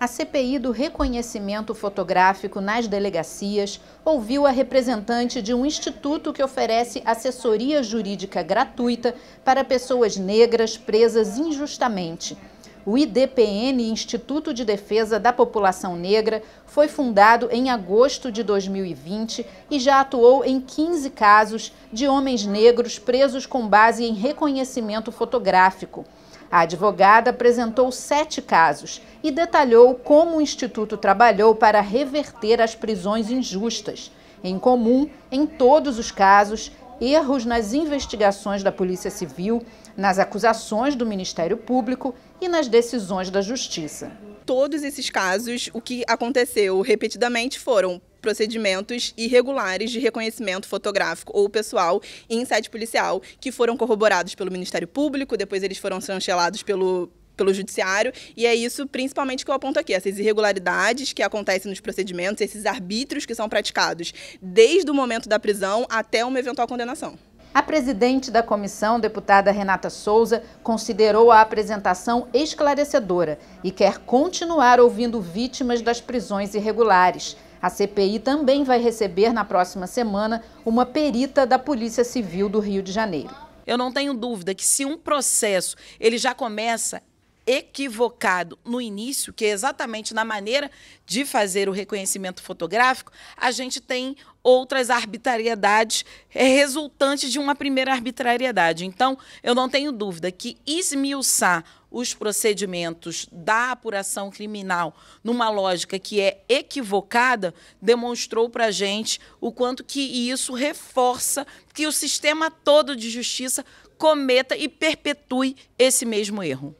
a CPI do reconhecimento fotográfico nas delegacias ouviu a representante de um instituto que oferece assessoria jurídica gratuita para pessoas negras presas injustamente. O IDPN, Instituto de Defesa da População Negra, foi fundado em agosto de 2020 e já atuou em 15 casos de homens negros presos com base em reconhecimento fotográfico. A advogada apresentou sete casos e detalhou como o Instituto trabalhou para reverter as prisões injustas. Em comum, em todos os casos, erros nas investigações da Polícia Civil, nas acusações do Ministério Público e nas decisões da Justiça. Todos esses casos, o que aconteceu repetidamente foram procedimentos irregulares de reconhecimento fotográfico ou pessoal em sede policial, que foram corroborados pelo Ministério Público, depois eles foram chancelados pelo pelo judiciário, e é isso principalmente que eu aponto aqui, essas irregularidades que acontecem nos procedimentos, esses arbítrios que são praticados desde o momento da prisão até uma eventual condenação. A presidente da comissão, deputada Renata Souza, considerou a apresentação esclarecedora e quer continuar ouvindo vítimas das prisões irregulares. A CPI também vai receber na próxima semana uma perita da Polícia Civil do Rio de Janeiro. Eu não tenho dúvida que se um processo ele já começa equivocado no início, que é exatamente na maneira de fazer o reconhecimento fotográfico, a gente tem outras arbitrariedades é, resultantes de uma primeira arbitrariedade. Então, eu não tenho dúvida que esmiuçar os procedimentos da apuração criminal numa lógica que é equivocada demonstrou para a gente o quanto que isso reforça que o sistema todo de justiça cometa e perpetue esse mesmo erro.